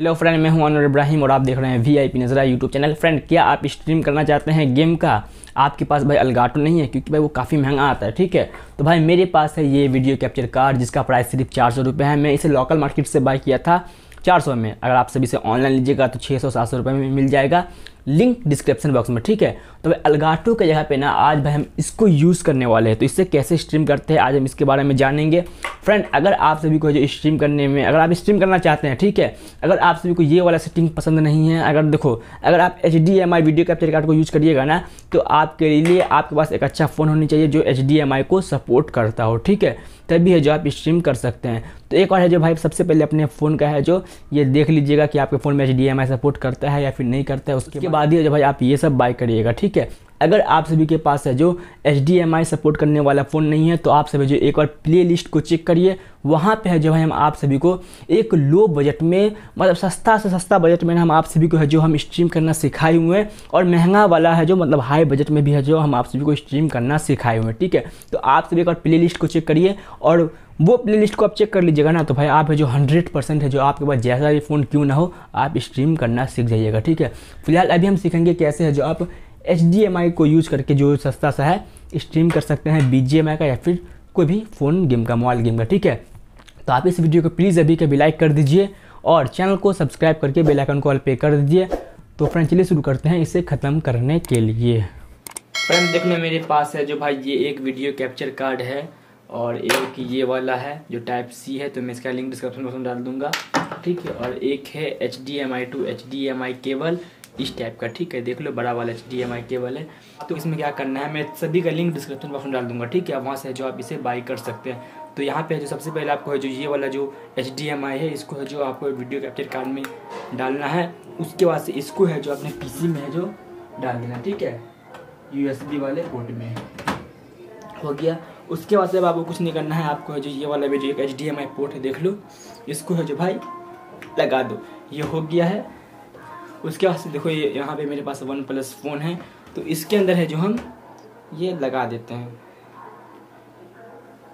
hello friend मैं हूं अनुर इब्राहिम और आप देख रहे हैं V I P Nazara YouTube channel friend क्या आप स्ट्रीम करना चाहते हैं गेम का आपके पास भाई अलगाटो नहीं है क्योंकि भाई वो काफ़ी महंगा आता है ठीक है तो भाई मेरे पास है ये वीडियो कैप्चर कार्ड जिसका प्राइस सिर्फ चार सौ है मैं इसे लोकल मार्केट से बाई किया था चार सौ में अगर आप सभी से ऑनलाइन लीजिएगा तो छः सौ सात सौ रुपये में मिल जाएगा लिंक डिस्क्रिप्शन बॉक्स में ठीक है तो भाई अलगाटो के जगह पे ना आज भाई हम इसको यूज़ करने वाले हैं तो इससे कैसे स्ट्रीम करते हैं आज हम इसके बारे में जानेंगे फ्रेंड अगर आप सभी को जो स्ट्रीम करने में अगर आप स्ट्रीम करना चाहते हैं ठीक है अगर आप सभी को ये वाला सेटिंग पसंद नहीं है अगर देखो अगर आप H D M I video capture card को यूज़ करिएगा ना तो आपके लिए आपके पास एक अच्छा फ़ोन होनी चाहिए जो एच डी एम आई को सपोर्ट करता हो ठीक है तभी है जो आप स्ट्रीम कर सकते हैं तो एक और है जो भाई सबसे पहले अपने फ़ोन का है जो ये देख लीजिएगा कि आपके फ़ोन में H D M I support करता है या फिर नहीं करता है उसके बाद ही जब भाई आप ये सब बाय करिएगा ठीक है अगर आप सभी के पास है जो एच सपोर्ट करने वाला फ़ोन नहीं है तो आप सभी जो एक बार प्ले लिस्ट को चेक करिए वहाँ पे है जो है हम आप सभी को एक लो बजट में मतलब सस्ता से सस्ता बजट में हम आप सभी को है जो हम स्ट्रीम करना सिखाए हुए हैं और महंगा वाला है जो मतलब हाई बजट में भी है जो हम आप सभी को स्ट्रीम करना सिखाए हुए हैं ठीक है तो आप सभी एक बार प्ले लिस्ट को चेक करिए और वो प्ले को आप चेक कर लीजिएगा ना तो भाई आप जो हंड्रेड परसेंट है जो आपके पास जैसा भी फ़ोन क्यों ना हो आप स्ट्रीम करना सीख जाइएगा ठीक है फिलहाल अभी हम सीखेंगे कैसे है जो आप एच को यूज़ करके जो सस्ता सा है स्ट्रीम कर सकते हैं बी का या फिर कोई भी फ़ोन गेम का मोबाइल गेम का ठीक है तो आप इस वीडियो को प्लीज़ अभी कभी लाइक कर दीजिए और चैनल को सब्सक्राइब करके बेल आइकन को ऑल पे कर दीजिए तो फ्रेंड चलिए शुरू करते हैं इसे ख़त्म करने के लिए फ्रेंड देखने मेरे पास है जो भाई ये एक वीडियो कैप्चर कार्ड है और एक ये वाला है जो टाइप सी है तो मैं इसका लिंक डिस्क्रिप्शन बॉक्स में डाल दूंगा ठीक है और एक है H D M I to H D M I cable इस टाइप का ठीक है देख लो बड़ा वाला H D M I cable है तो इसमें क्या करना है मैं सभी का लिंक डिस्क्रिप्शन बॉक्स में डाल दूंगा ठीक है वहाँ से जो आप इसे बाई कर सकते हैं तो यहाँ पे जो सबसे पहले आपको है जो ये वाला जो एच डी एम आई है इसको है जो आपको वीडियो कैप्चर कार्ड में डालना है उसके बाद से इसको है जो अपने पी सी में है जो डाल देना ठीक है यू एस बी वाले पोर्ट में हो गया उसके बाद से अब आपको कुछ नहीं करना है आपको है जो ये वाला भी जो एक H D M I port है देख लो इसको है जो भाई लगा दो ये हो गया है उसके बाद से देखो ये यहाँ पे मेरे पास वन प्लस फ़ोन है तो इसके अंदर है जो हम ये लगा देते हैं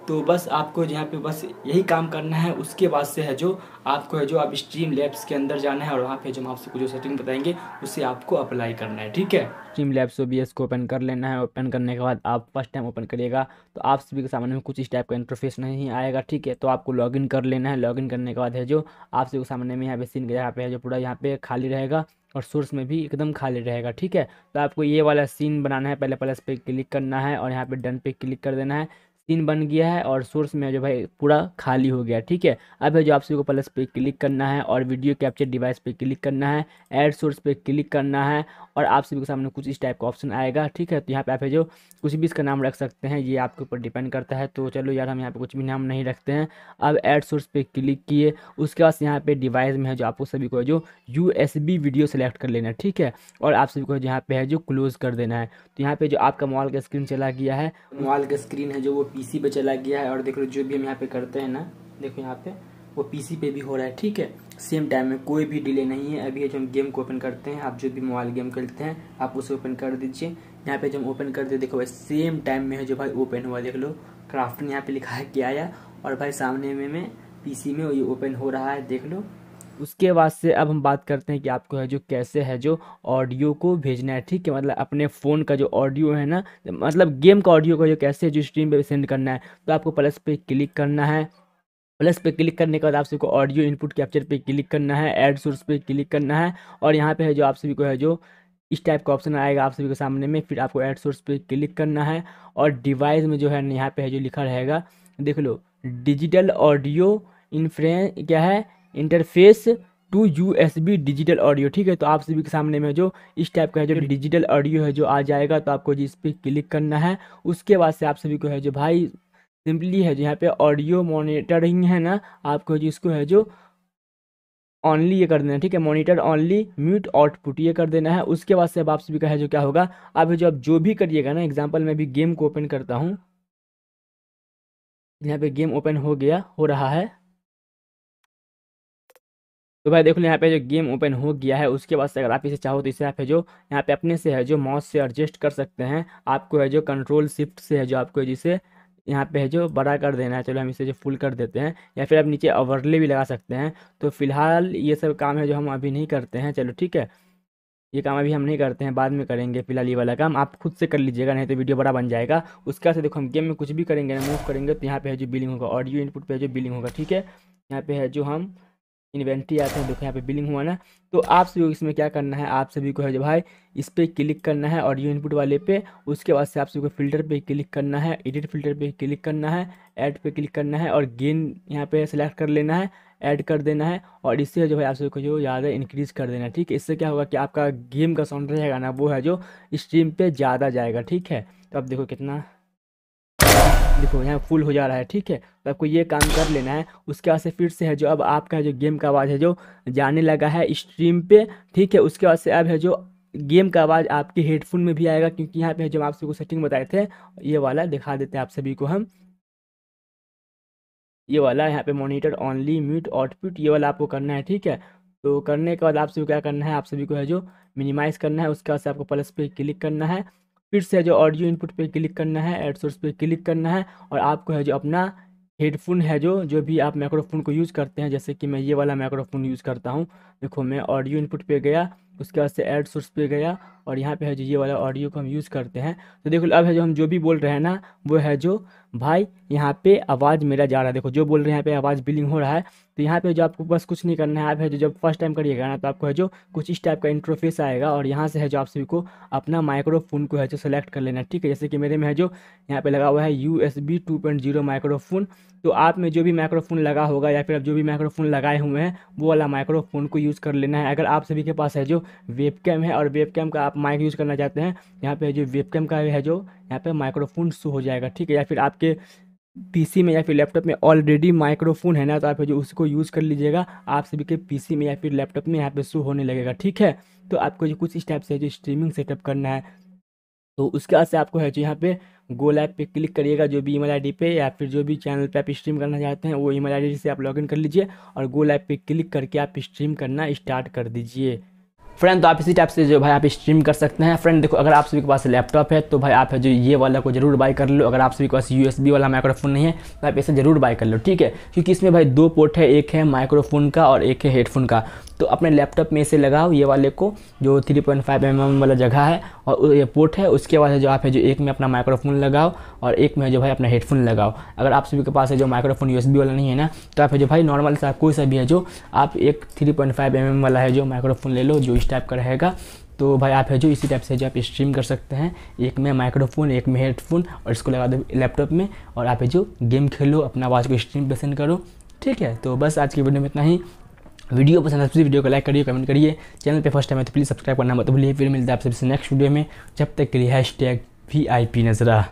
तो बस आपको जहाँ पे बस यही काम करना है उसके बाद से है जो आपको है जो आप स्ट्रीम लैब्स के अंदर जाना है और वहाँ पे जो हम आपसे जो सेटिंग बताएंगे उसे आपको अप्लाई करना है ठीक है स्ट्रीम लैब्स ओ बी को ओपन कर लेना है ओपन करने के बाद आप फर्स्ट टाइम ओपन करिएगा तो आप सभी के सामने में कुछ इस टाइप का इंटरफेस नहीं आएगा ठीक है तो आपको इन कर लेना है लॉगिन करने के बाद है जो आप सभी के सामने में यहाँ पे सीन के पे है जो पूरा यहाँ पे खाली रहेगा और सोर्स में भी एकदम खाली रहेगा ठीक है तो आपको ये वाला सीन बनाना है पहले प्लस पे क्लिक करना है और यहाँ पे डन पे क्लिक कर देना है तीन बन गया है और सोर्स में जो भाई पूरा खाली हो गया ठीक है अब जो आप सभी को प्लस पे क्लिक करना है और वीडियो कैप्चर डिवाइस पे क्लिक करना है एड सोर्स पे क्लिक करना है और आप सभी के सामने कुछ इस टाइप का ऑप्शन आएगा ठीक है तो यहाँ पे आप जो कुछ भी इसका नाम रख सकते हैं ये आपके ऊपर डिपेंड करता है तो चलो यार हम यहाँ पर कुछ भी नाम नहीं रखते हैं अब एड सोर्स पर क्लिक किए उसके बाद यहाँ पर डिवाइस में है जो आपको सभी को जो यू वीडियो सेलेक्ट कर लेना है ठीक है और आप सभी को यहाँ पे है जो क्लोज कर देना है तो यहाँ पर जो आपका मोबाइल का स्क्रीन चला गया है मोबाइल का स्क्रीन है जो वो पीसी पे चला गया है और देख लो जो भी हम यहाँ पे करते हैं ना देखो यहाँ पे वो पीसी पे भी हो रहा है ठीक है सेम टाइम में कोई भी डिले नहीं है अभी जो हम गेम को ओपन करते हैं आप जो भी मोबाइल गेम खेलते हैं आप उसे ओपन कर दीजिए यहाँ पे जब ओपन कर दे देखो भाई सेम टाइम में जो भाई ओपन हुआ देख लो क्राफ्ट ने यहाँ पे लिखा है कि आया और भाई सामने में में पीसी में ये ओपन हो रहा है देख लो उसके बाद से अब हम बात करते हैं कि आपको है जो कैसे है जो ऑडियो को भेजना है ठीक है मतलब अपने फ़ोन का जो ऑडियो है ना मतलब गेम का ऑडियो का जो कैसे जो स्ट्रीम पे सेंड करना है तो आपको प्लस पे क्लिक करना है प्लस पे क्लिक करने के बाद आप सबको ऑडियो इनपुट कैप्चर पे क्लिक करना है एड सोर्स पे क्लिक करना है और यहाँ पे है जो आप सभी को है जो इस टाइप का ऑप्शन आएगा आप सभी के सामने में फिर आपको एड सोर्स पे क्लिक करना है और डिवाइस में जो है यहाँ पे है जो लिखा रहेगा देख लो डिजिटल ऑडियो इन्फ्रेंस क्या है interface to U S B digital audio ठीक है तो आप सभी के सामने में जो इस टाइप का है जो डिजिटल ऑडियो है जो आ जाएगा तो आपको जो इस पर क्लिक करना है उसके बाद से आप सभी को है जो भाई सिंपली है जो यहाँ पे ऑडियो मॉनिटरिंग है ना आपको जो इसको है जो ऑनली ये कर देना है ठीक है मॉनिटर ऑनली म्यूट आउटपुट ये कर देना है उसके बाद से अब आप सभी का है जो क्या होगा अब जो आप जो भी करिएगा ना एग्जाम्पल मैं भी गेम को ओपन करता हूँ यहाँ पे गेम ओपन हो गया हो रहा है तो भाई देख लो यहाँ पे जो गेम ओपन हो गया है उसके बाद से अगर आप इसे चाहो तो इसे आप है जो यहाँ पे अपने से है जो माउस से एडजस्ट कर सकते हैं आपको है जो कंट्रोल शिफ्ट से है जो आपको जिसे यहाँ पे है जो बड़ा कर देना है चलो हम इसे जो फुल कर देते हैं या फिर आप नीचे ओवरले भी लगा सकते हैं तो फिलहाल ये सब काम है जो हम अभी नहीं करते हैं चलो ठीक है ये काम अभी हम नहीं करते हैं बाद में करेंगे फिलहाल ये वाला काम आप खुद से कर लीजिएगा नहीं तो वीडियो बड़ा बन जाएगा उसके बाद देखो हम गेम में कुछ भी करेंगे मूव करेंगे तो यहाँ पे है जो बिलिंग होगा ऑडियो इनपुट पर है जो बिलिंग होगा ठीक है यहाँ पे है जो हम इन्वेंट्री आते हैं देखो यहाँ पे बिलिंग हुआ ना तो आप सभी को इसमें क्या करना है आप सभी को है जो भाई इस पर क्लिक करना है ऑडियो इनपुट वाले पे उसके बाद से आप सभी को फिल्टर पे क्लिक करना है एडिट फिल्टर पे क्लिक करना है ऐड पे क्लिक करना है और गेन यहाँ पे सेलेक्ट कर लेना है ऐड कर देना है और इससे जो है आप सभी को जो याद है इंक्रीज़ कर देना ठीक है इससे क्या होगा कि आपका गेम का साउंड रहेगा ना वो है जो स्ट्रीम पर ज़्यादा जाएगा ठीक है तो आप देखो कितना देखो यहाँ फुल हो जा रहा है ठीक है तो आपको ये काम कर लेना है उसके बाद से फिर से है जो अब आपका जो गेम का आवाज़ है जो जाने लगा है स्ट्रीम पे ठीक है उसके बाद से अब है जो गेम का आवाज़ आपके हेडफोन में भी आएगा क्योंकि यहाँ पे है जो आप सबको सेटिंग बताए थे ये वाला दिखा देते हैं आप सभी को हम ये वाला यहाँ पे मोनिटर ऑनली म्यूट आउटपुट ये वाला आपको करना है ठीक है तो करने के बाद आप सभी क्या करना है आप सभी को है जो मिनिमाइज़ करना है उसके बाद से आपको प्लस पे क्लिक करना है फिर से है जो ऑडियो इनपुट पे क्लिक करना है एड सोर्स पे क्लिक करना है और आपको है जो अपना हेडफोन है जो जो भी आप माइक्रोफोन को यूज़ करते हैं जैसे कि मैं ये वाला माइक्रोफोन यूज़ करता हूँ देखो मैं ऑडियो इनपुट पे गया उसके बाद से एड सोर्स पे गया और यहाँ पे है जो ये वाला ऑडियो को हम यूज़ करते हैं तो देखो अब है जो हम जो भी बोल रहे हैं ना वो है जो भाई यहाँ पे आवाज़ मेरा जा रहा है देखो जो बोल रहे हैं यहाँ पे आवाज़ बिलिंग हो रहा है तो यहाँ पे जो आपको बस कुछ नहीं करना है आप है जो जब फर्स्ट टाइम करिएगा ना तो आपको है जो कुछ इस टाइप का इंटरफेस आएगा और यहाँ से है जो आप सभी को अपना माइक्रोफोन को है जो सेलेक्ट कर लेना ठीक है जैसे कि मेरे में है जो यहाँ पे लगा हुआ है U S B two point zero microphone तो आप में जो भी माइक्रोफोन लगा होगा या फिर आप जो भी माइक्रोफोन लगाए हुए हैं वो वाला माइक्रोफोन को यूज़ कर लेना है अगर आप सभी के पास है जो वेबकैम है और वेबकैम का आप माइक यूज़ करना चाहते हैं यहाँ पे जो वेबकैम का है जो यहाँ पे माइक्रोफोन शो हो जाएगा ठीक है या फिर आपके पीसी में या फिर लैपटॉप में ऑलरेडी माइक्रोफोन है ना तो आप जो उसको यूज़ कर लीजिएगा आप सभी के पी में या फिर लैपटॉप में यहाँ पे शो होने लगेगा ठीक है तो आपको जो कुछ स्टेप से जो स्ट्रीमिंग सेटअप करना है तो उसके बाद से आपको है जो यहाँ पे गोल ऐप पे क्लिक करिएगा जो भी ईमेल आईडी पे या फिर जो भी चैनल पे आप स्ट्रीम करना चाहते हैं वो ईमेल आईडी से आप लॉगिन कर लीजिए और गोल ऐप पे क्लिक करके आप स्ट्रीम करना स्टार्ट कर दीजिए फ्रेंड तो आप इसी टाइप से जो भाई आप स्ट्रीम कर सकते हैं फ्रेंड देखो अगर आप सभी के पास लैपटॉप है तो भाई आप जो ये वाला को जरूर बाय कर लो अगर आप सभी के पास यू वाला माइक्रोफोन नहीं है तो आप इसे जरूर बाय कर लो ठीक है क्योंकि इसमें भाई दो पोर्ट है एक है माइक्रोफोन का और एक है हेडफोन का तो अपने लैपटॉप में इसे लगाओ ये वाले को जो 3.5 पॉइंट mm वाला जगह है और ये पोर्ट है उसके बाद जो आप है जो एक में अपना माइक्रोफोन लगाओ और एक में जो भाई अपना हेडफोन लगाओ अगर आप सभी के पास है जो माइक्रोफोन यू वाला नहीं है ना तो आप है जो भाई नॉर्मल सा कोई सा भी है जो आप एक थ्री पॉइंट mm वाला है जो माइक्रोफोन ले लो जो इस टाइप का रहेगा तो भाई आप है जो इसी टाइप से जो आप स्ट्रीम कर सकते हैं एक में माइक्रोफोन एक में हेडफोन और इसको लगा दो लैपटॉप में और आप है जो गेम खेलो अपना आवाज़ को स्ट्रीम पसंद करो ठीक है तो बस आज की वीडियो में इतना ही वीडियो पसंद है तो वीडियो को लाइक करिए कमेंट करिए चैनल पे फर्स्ट टाइम है तो प्लीज़ सब्सक्राइब करना मत भूलिए फिर मिलता है आप सबसे नेक्स्ट वीडियो में जब तक के लिए hashtag V I P नजरा